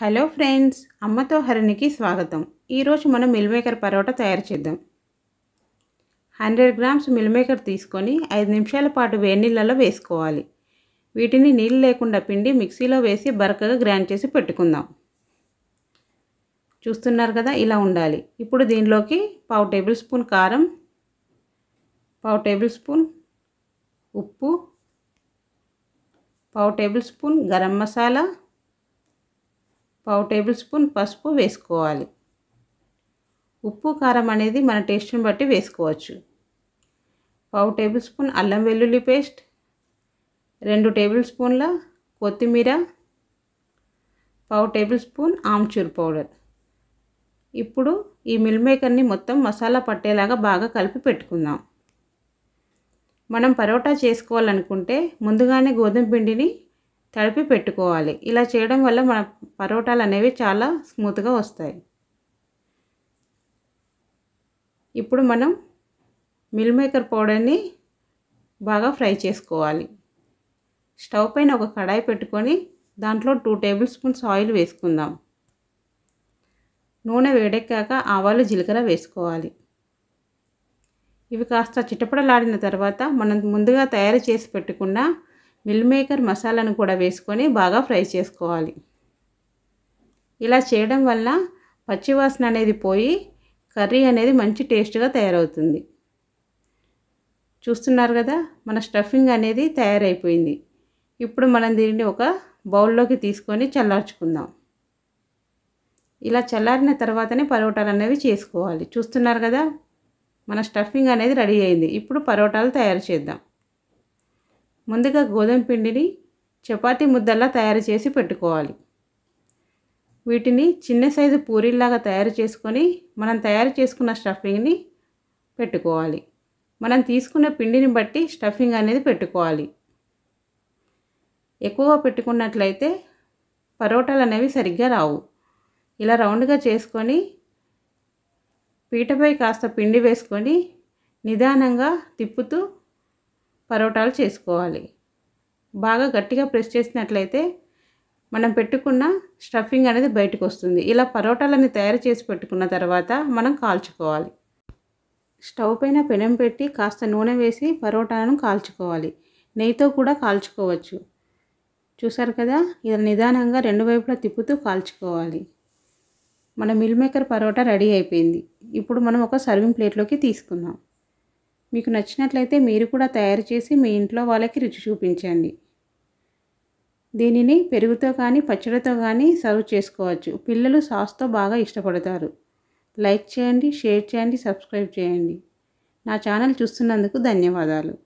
hello friends అమ్మతో హరిణికి స్వాగతం ఈరోజు మనం మిల్ మేకర్ పరోటా తయారు చేద్దాం హండ్రెడ్ గ్రామ్స్ మిల్ మేకర్ తీసుకొని ఐదు నిమిషాల పాటు నీళ్ళలో వేసుకోవాలి వీటిని నీళ్ళు లేకుండా పిండి మిక్సీలో వేసి బరకగా గ్రైండ్ చేసి పెట్టుకుందాం చూస్తున్నారు కదా ఇలా ఉండాలి ఇప్పుడు దీనిలోకి పావు టేబుల్ స్పూన్ కారం పావు టేబుల్ స్పూన్ ఉప్పు పావు టేబుల్ స్పూన్ గరం మసాలా పావు టేబుల్ స్పూన్ పసుపు వేసుకోవాలి ఉప్పు కారం అనేది మన టేస్ట్ని బట్టి వేసుకోవచ్చు పావు టేబుల్ స్పూన్ అల్లం వెల్లుల్లి పేస్ట్ రెండు టేబుల్ స్పూన్ల కొత్తిమీర పావు టేబుల్ స్పూన్ ఆమ్చూర్ పౌడర్ ఇప్పుడు ఈ మిల్ మేకర్ని మొత్తం మసాలా పట్టేలాగా బాగా కలిపి పెట్టుకుందాం మనం పరోటా చేసుకోవాలనుకుంటే ముందుగానే గోధుమ పిండిని తడిపి పెట్టుకోవాలి ఇలా చేయడం వల్ల మన పరోటాలు అనేవి చాలా స్మూత్గా వస్తాయి ఇప్పుడు మనం మిల్ మేకర్ పౌడర్ని బాగా ఫ్రై చేసుకోవాలి స్టవ్ పైన ఒక కడాయి పెట్టుకొని దాంట్లో టూ టేబుల్ స్పూన్స్ ఆయిల్ వేసుకుందాం నూనె వేడెక్కాక ఆవాలు జీలకర్ర వేసుకోవాలి ఇవి కాస్త చిటపడలాడిన తర్వాత మనం ముందుగా తయారు చేసి పెట్టుకున్న మిల్ మేకర్ మసాలాను కూడా వేసుకొని బాగా ఫ్రై చేసుకోవాలి ఇలా చేయడం వల్ల పచ్చివాసన అనేది పోయి కర్రీ అనేది మంచి టేస్ట్గా తయారవుతుంది చూస్తున్నారు కదా మన స్టఫింగ్ అనేది తయారైపోయింది ఇప్పుడు మనం దీనిని ఒక బౌల్లోకి తీసుకొని చల్లార్చుకుందాం ఇలా చల్లారిన తర్వాతనే పరోటాలు అనేవి చేసుకోవాలి చూస్తున్నారు కదా మన స్టఫింగ్ అనేది రెడీ అయింది ఇప్పుడు పరోటాలు తయారు చేద్దాం ముందుగా గోధుమ పిండిని చపాతి ముద్దల్లా తయారు చేసి పెట్టుకోవాలి వీటిని చిన్న సైజు పూరీల్లాగా తయారు చేసుకొని మనం తయారు చేసుకున్న స్టఫింగ్ని పెట్టుకోవాలి మనం తీసుకున్న పిండిని బట్టి స్టఫింగ్ అనేది పెట్టుకోవాలి ఎక్కువగా పెట్టుకున్నట్లయితే పరోటాలు అనేవి సరిగ్గా రావు ఇలా రౌండ్గా చేసుకొని పీటపై కాస్త పిండి వేసుకొని నిదానంగా తిప్పుతూ పరోటాలు చేసుకోవాలి బాగా గట్టిగా ప్రెస్ చేసినట్లయితే మనం పెట్టుకున్న స్టఫింగ్ అనేది బయటకు వస్తుంది ఇలా పరోటాలని తయారు చేసి పెట్టుకున్న తర్వాత మనం కాల్చుకోవాలి స్టవ్ పైన పెనం పెట్టి కాస్త నూనె వేసి పరోటాలను కాల్చుకోవాలి నెయ్యితో కూడా కాల్చుకోవచ్చు చూసారు కదా ఇలా నిదానంగా రెండు వైపులా తిప్పుతూ కాల్చుకోవాలి మన మిల్ మేకర్ పరోటా రెడీ అయిపోయింది ఇప్పుడు మనం ఒక సర్వింగ్ ప్లేట్లోకి తీసుకుందాం మీకు నచ్చినట్లయితే మీరు కూడా తయారు చేసి మీ ఇంట్లో వాళ్ళకి రుచి చూపించండి దీనిని పెరుగుతో కానీ పచ్చడితో కానీ సర్వ్ చేసుకోవచ్చు పిల్లలు సాస్తో బాగా ఇష్టపడతారు లైక్ చేయండి షేర్ చేయండి సబ్స్క్రైబ్ చేయండి నా ఛానల్ చూస్తున్నందుకు ధన్యవాదాలు